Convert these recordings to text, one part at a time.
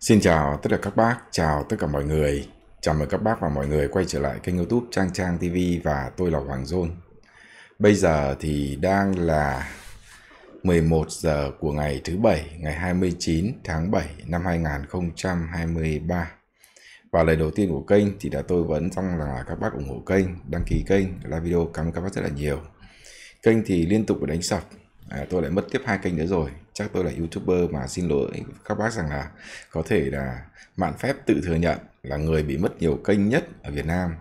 Xin chào tất cả các bác, chào tất cả mọi người. Chào mừng các bác và mọi người quay trở lại kênh youtube Trang Trang TV và tôi là Hoàng Dôn. Bây giờ thì đang là 11 giờ của ngày thứ Bảy, ngày 29 tháng 7 năm 2023. Và lời đầu tiên của kênh thì đã tôi vẫn xong là các bác ủng hộ kênh, đăng ký kênh, like video. Cảm ơn các bác rất là nhiều. Kênh thì liên tục bị đánh sập à, tôi lại mất tiếp hai kênh nữa rồi chắc tôi là youtuber mà xin lỗi các bác rằng là có thể là mạn phép tự thừa nhận là người bị mất nhiều kênh nhất ở Việt Nam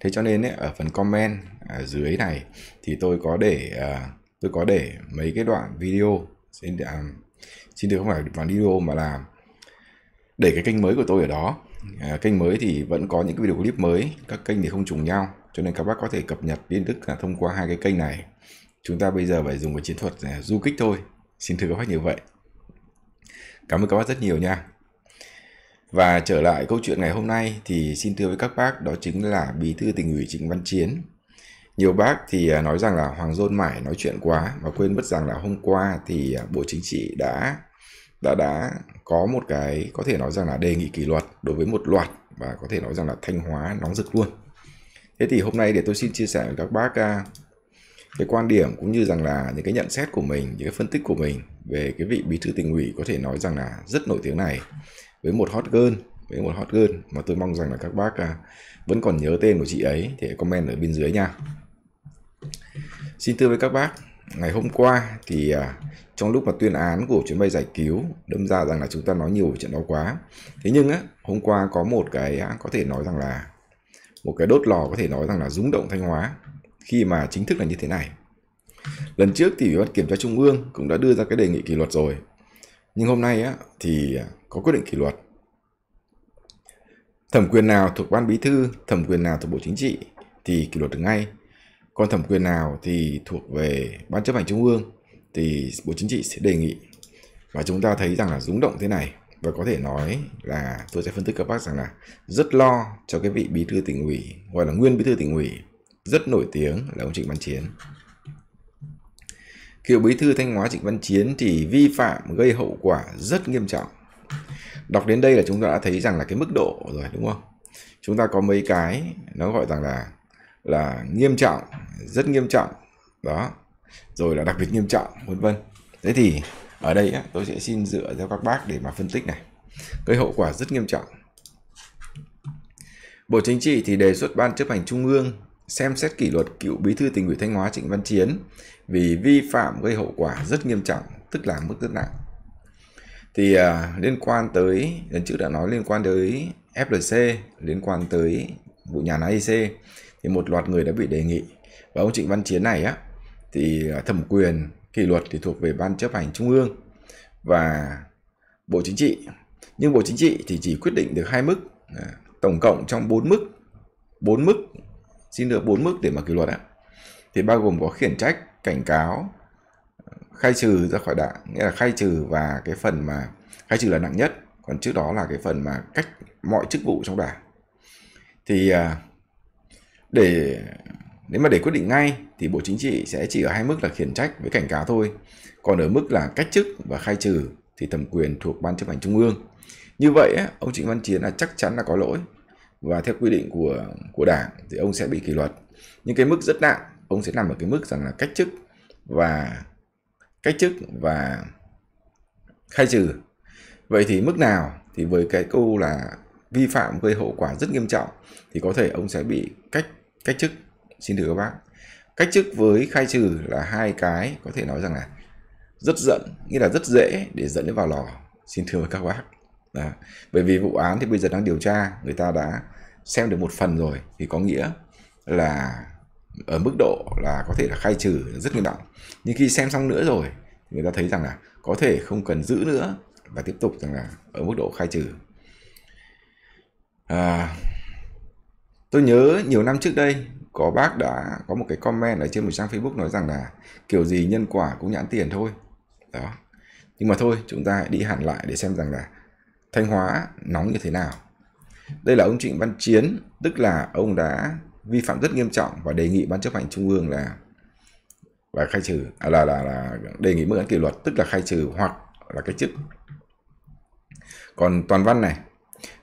thế cho nên ấy, ở phần comment ở à, dưới này thì tôi có để à, tôi có để mấy cái đoạn video xin à, xin được không phải đoạn video mà làm để cái kênh mới của tôi ở đó à, kênh mới thì vẫn có những cái video clip mới các kênh thì không trùng nhau cho nên các bác có thể cập nhật tin tức là thông qua hai cái kênh này chúng ta bây giờ phải dùng cái chiến thuật à, du kích thôi xin thưa các bác như vậy cảm ơn các bác rất nhiều nha và trở lại câu chuyện ngày hôm nay thì xin thưa với các bác đó chính là bí thư tỉnh ủy Trịnh Văn Chiến. Nhiều bác thì à, nói rằng là Hoàng Dôn Mải nói chuyện quá và quên mất rằng là hôm qua thì à, Bộ Chính trị đã đã đã có một cái có thể nói rằng là đề nghị kỷ luật đối với một loạt và có thể nói rằng là Thanh Hóa nóng rực luôn. Thế thì hôm nay để tôi xin chia sẻ với các bác cái quan điểm cũng như rằng là những cái nhận xét của mình những cái phân tích của mình về cái vị bí thư tỉnh ủy có thể nói rằng là rất nổi tiếng này với một hot girl với một hot girl mà tôi mong rằng là các bác à, vẫn còn nhớ tên của chị ấy thì comment ở bên dưới nha xin thưa với các bác ngày hôm qua thì à, trong lúc mà tuyên án của chuyến bay giải cứu đâm ra rằng là chúng ta nói nhiều về chuyện đó quá thế nhưng á hôm qua có một cái có thể nói rằng là một cái đốt lò có thể nói rằng là rúng động thanh hóa khi mà chính thức là như thế này. Lần trước thì Ủy ban Kiểm tra Trung ương cũng đã đưa ra cái đề nghị kỷ luật rồi. Nhưng hôm nay á, thì có quyết định kỷ luật. Thẩm quyền nào thuộc Ban Bí Thư, thẩm quyền nào thuộc Bộ Chính trị thì kỷ luật được ngay. Còn thẩm quyền nào thì thuộc về Ban chấp hành Trung ương thì Bộ Chính trị sẽ đề nghị. Và chúng ta thấy rằng là rúng động thế này và có thể nói là tôi sẽ phân tích các bác rằng là rất lo cho cái vị bí thư tỉnh ủy gọi là nguyên bí thư tỉnh ủy rất nổi tiếng là ông Trịnh Văn Chiến. Cựu bí thư Thanh Hóa Trịnh Văn Chiến thì vi phạm gây hậu quả rất nghiêm trọng. Đọc đến đây là chúng ta đã thấy rằng là cái mức độ rồi đúng không? Chúng ta có mấy cái nó gọi rằng là là nghiêm trọng, rất nghiêm trọng, đó. Rồi là đặc biệt nghiêm trọng, vân vân. Thế thì ở đây á, tôi sẽ xin dựa theo các bác để mà phân tích này. Gây hậu quả rất nghiêm trọng. Bộ Chính trị thì đề xuất Ban chấp hành Trung ương xem xét kỷ luật cựu bí thư tỉnh ủy Thanh Hóa Trịnh Văn Chiến vì vi phạm gây hậu quả rất nghiêm trọng, tức là mức rất nặng. Thì à, liên quan tới, lần trước đã nói liên quan tới FLC, liên quan tới vụ nhà máy IC, thì một loạt người đã bị đề nghị. Và ông Trịnh Văn Chiến này á, thì à, thẩm quyền kỷ luật thì thuộc về Ban chấp hành Trung ương và Bộ Chính trị. Nhưng Bộ Chính trị thì chỉ quyết định được hai mức, à, tổng cộng trong 4 mức, 4 mức xin được bốn mức để mà kỷ luật ạ thì bao gồm có khiển trách cảnh cáo khai trừ ra khỏi đảng nghĩa là khai trừ và cái phần mà khai trừ là nặng nhất còn trước đó là cái phần mà cách mọi chức vụ trong đảng thì à, để nếu mà để quyết định ngay thì bộ chính trị sẽ chỉ ở hai mức là khiển trách với cảnh cáo thôi còn ở mức là cách chức và khai trừ thì thẩm quyền thuộc ban chấp hành trung ương như vậy ông trịnh văn chiến là chắc chắn là có lỗi và theo quy định của của đảng thì ông sẽ bị kỷ luật nhưng cái mức rất nặng ông sẽ nằm ở cái mức rằng là cách chức và cách chức và khai trừ vậy thì mức nào thì với cái câu là vi phạm gây hậu quả rất nghiêm trọng thì có thể ông sẽ bị cách cách chức xin thưa các bác cách chức với khai trừ là hai cái có thể nói rằng là rất giận nghĩa là rất dễ để dẫn vào lò xin thưa các bác đó. Bởi vì vụ án thì bây giờ đang điều tra, người ta đã xem được một phần rồi thì có nghĩa là ở mức độ là có thể là khai trừ rất nghiêm trọng. Nhưng khi xem xong nữa rồi thì người ta thấy rằng là có thể không cần giữ nữa và tiếp tục rằng là ở mức độ khai trừ. À, tôi nhớ nhiều năm trước đây có bác đã có một cái comment ở trên một trang Facebook nói rằng là kiểu gì nhân quả cũng nhãn tiền thôi. Đó. Nhưng mà thôi, chúng ta đi hẳn lại để xem rằng là Thanh Hóa nóng như thế nào. Đây là ông Trịnh Văn Chiến, tức là ông đã vi phạm rất nghiêm trọng và đề nghị ban chấp hành trung ương là là khai trừ à, là là là đề nghị mức án kỷ luật tức là khai trừ hoặc là cách chức. Còn toàn văn này,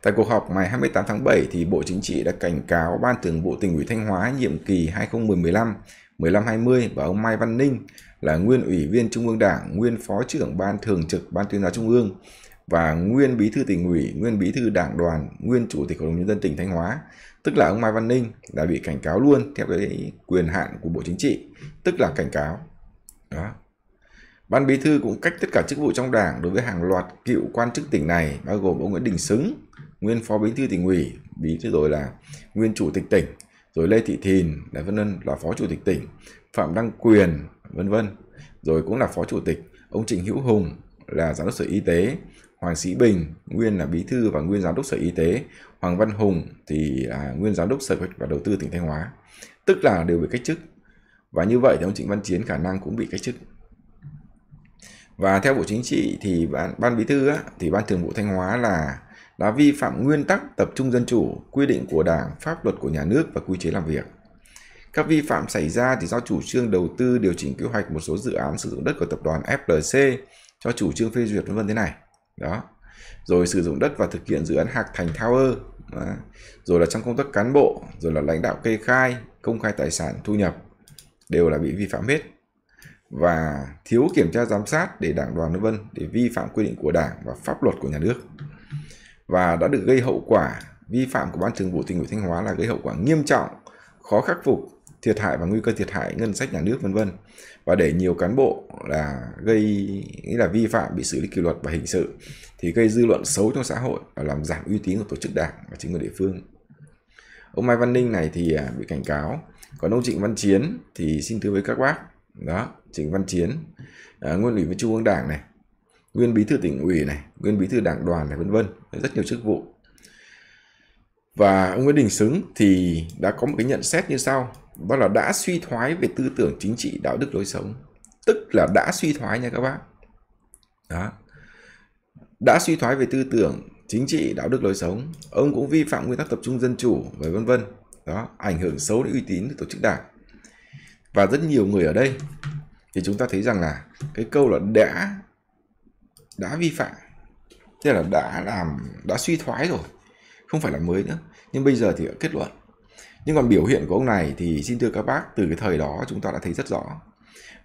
tại cuộc họp ngày 28 tháng 7 thì Bộ Chính trị đã cảnh cáo Ban Thường vụ Tỉnh ủy Thanh Hóa nhiệm kỳ 2015 1520 và ông Mai Văn Ninh là nguyên ủy viên Trung ương Đảng, nguyên phó trưởng ban thường trực Ban tuyên giáo Trung ương và nguyên bí thư tỉnh ủy, nguyên bí thư đảng đoàn, nguyên chủ tịch hội đồng nhân dân tỉnh Thanh Hóa, tức là ông Mai Văn Ninh đã bị cảnh cáo luôn theo cái quyền hạn của Bộ Chính trị, tức là cảnh cáo. Đó. Ban bí thư cũng cách tất cả chức vụ trong đảng đối với hàng loạt cựu quan chức tỉnh này bao gồm ông Nguyễn Đình Xứng, nguyên phó bí thư tỉnh ủy, bí thư rồi là nguyên chủ tịch tỉnh, rồi Lê Thị Thìn là vân vân là phó chủ tịch tỉnh, Phạm Đăng Quyền vân vân, rồi cũng là phó chủ tịch, ông Trịnh Hữu Hùng là giám đốc sở y tế, Hoàng Sĩ Bình, nguyên là bí thư và nguyên giám đốc Sở Y tế, Hoàng Văn Hùng thì là nguyên giám đốc Sở Kế hoạch và Đầu tư tỉnh Thanh Hóa. Tức là đều bị cách chức. Và như vậy thì ông Trịnh Văn Chiến khả năng cũng bị cách chức. Và theo Bộ Chính trị thì ban, ban bí thư á, thì ban thường vụ Thanh Hóa là đã vi phạm nguyên tắc tập trung dân chủ, quy định của Đảng, pháp luật của nhà nước và quy chế làm việc. Các vi phạm xảy ra thì do chủ trương đầu tư điều chỉnh kế hoạch một số dự án sử dụng đất của tập đoàn FLC cho chủ trương phê duyệt vân vân thế này đó rồi sử dụng đất và thực hiện dự án hạc thành tower đó. rồi là trong công tác cán bộ rồi là lãnh đạo kê khai công khai tài sản thu nhập đều là bị vi phạm hết và thiếu kiểm tra giám sát để đảng đoàn vân để vi phạm quy định của đảng và pháp luật của nhà nước và đã được gây hậu quả vi phạm của ban thường vụ tỉnh ủy thanh hóa là gây hậu quả nghiêm trọng khó khắc phục thiệt hại và nguy cơ thiệt hại ngân sách nhà nước vân vân và để nhiều cán bộ là gây nghĩa là vi phạm bị xử lý kỷ luật và hình sự thì gây dư luận xấu trong xã hội và làm giảm uy tín của tổ chức đảng và chính quyền địa phương ông Mai Văn Ninh này thì à, bị cảnh cáo còn ông Trịnh Văn Chiến thì xin thưa với các bác đó Trịnh Văn Chiến à, nguyên ủy viên trung ương đảng này nguyên bí thư tỉnh ủy này nguyên bí thư đảng đoàn này vân vân rất nhiều chức vụ và ông Nguyễn Đình Xứng thì đã có một cái nhận xét như sau và là đã suy thoái về tư tưởng chính trị đạo đức lối sống tức là đã suy thoái nha các bác đó đã suy thoái về tư tưởng chính trị đạo đức lối sống ông cũng vi phạm nguyên tắc tập trung dân chủ và vân vân đó ảnh hưởng xấu đến uy tín của tổ chức đảng và rất nhiều người ở đây thì chúng ta thấy rằng là cái câu là đã đã vi phạm tức là đã làm đã suy thoái rồi không phải là mới nữa nhưng bây giờ thì kết luận nhưng còn biểu hiện của ông này thì xin thưa các bác từ cái thời đó chúng ta đã thấy rất rõ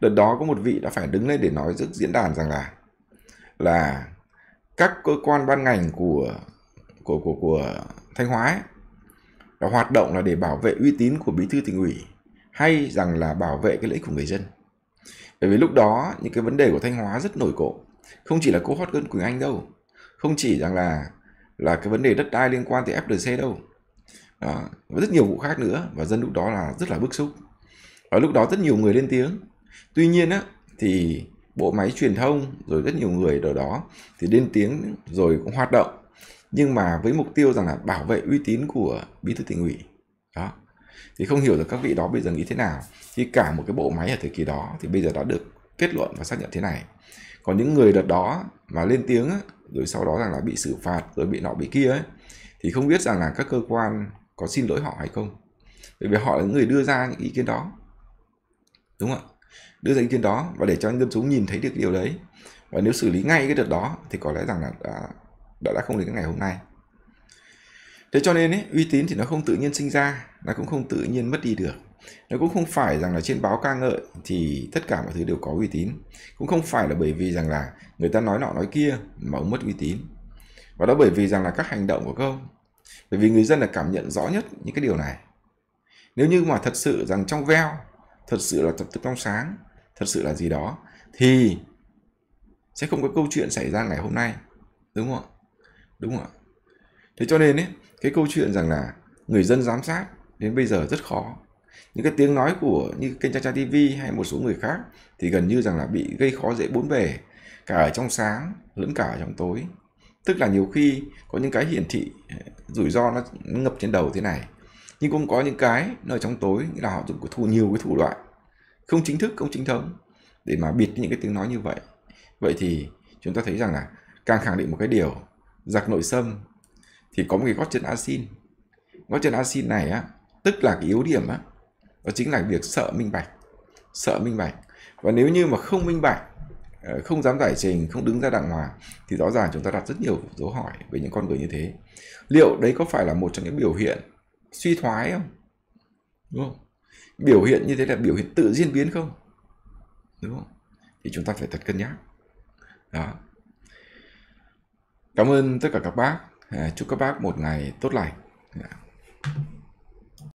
đợt đó có một vị đã phải đứng lên để nói trước diễn đàn rằng là là các cơ quan ban ngành của của của của Thanh Hóa ấy, là hoạt động là để bảo vệ uy tín của bí thư tỉnh ủy hay rằng là bảo vệ cái lợi ích của người dân bởi vì lúc đó những cái vấn đề của Thanh Hóa rất nổi cộ không chỉ là cô hot girl Quỳnh Anh đâu không chỉ rằng là là cái vấn đề đất đai liên quan tới FDC đâu đó. Ờ, và rất nhiều vụ khác nữa và dân lúc đó là rất là bức xúc ở lúc đó rất nhiều người lên tiếng tuy nhiên á thì bộ máy truyền thông rồi rất nhiều người ở đó thì lên tiếng rồi cũng hoạt động nhưng mà với mục tiêu rằng là bảo vệ uy tín của bí thư tỉnh ủy đó thì không hiểu được các vị đó bây giờ nghĩ thế nào khi cả một cái bộ máy ở thời kỳ đó thì bây giờ đã được kết luận và xác nhận thế này còn những người đợt đó mà lên tiếng rồi sau đó rằng là bị xử phạt rồi bị nọ bị kia ấy, thì không biết rằng là các cơ quan có xin lỗi họ hay không bởi vì họ là người đưa ra những ý kiến đó đúng không ạ đưa ra ý kiến đó và để cho dân chúng nhìn thấy được điều đấy và nếu xử lý ngay cái đợt đó thì có lẽ rằng là đã à, đã, đã không đến cái ngày hôm nay thế cho nên ấy, uy tín thì nó không tự nhiên sinh ra nó cũng không tự nhiên mất đi được nó cũng không phải rằng là trên báo ca ngợi thì tất cả mọi thứ đều có uy tín cũng không phải là bởi vì rằng là người ta nói nọ nói kia mà ông mất uy tín và đó bởi vì rằng là các hành động của các ông bởi vì người dân là cảm nhận rõ nhất những cái điều này nếu như mà thật sự rằng trong veo thật sự là tập tức trong sáng thật sự là gì đó thì sẽ không có câu chuyện xảy ra ngày hôm nay đúng không ạ đúng không ạ thế cho nên ấy, cái câu chuyện rằng là người dân giám sát đến bây giờ rất khó những cái tiếng nói của như kênh cha cha tv hay một số người khác thì gần như rằng là bị gây khó dễ bốn bề cả ở trong sáng lẫn cả ở trong tối tức là nhiều khi có những cái hiển thị ờ, rủi ro nó ngập trên đầu thế này nhưng cũng có những cái nơi trong tối nghĩa là họ dùng thu nhiều cái thủ đoạn không chính thức không chính thống để mà bịt những cái tiếng nói như vậy vậy thì chúng ta thấy rằng là càng khẳng định một cái điều giặc nội xâm thì có một cái gót chân asin gót chân asin này á tức là cái yếu điểm á đó chính là việc sợ minh bạch sợ minh bạch và nếu như mà không minh bạch Ờ, không dám giải trình không đứng ra đàng hoàng thì rõ ràng chúng ta đặt rất nhiều dấu hỏi về những con người như thế liệu đấy có phải là một trong những biểu hiện suy thoái không đúng không biểu hiện như thế là biểu hiện tự diễn biến không đúng không thì chúng ta phải thật cân nhắc đó cảm ơn tất cả các bác ờ, chúc các bác một ngày tốt lành dạ.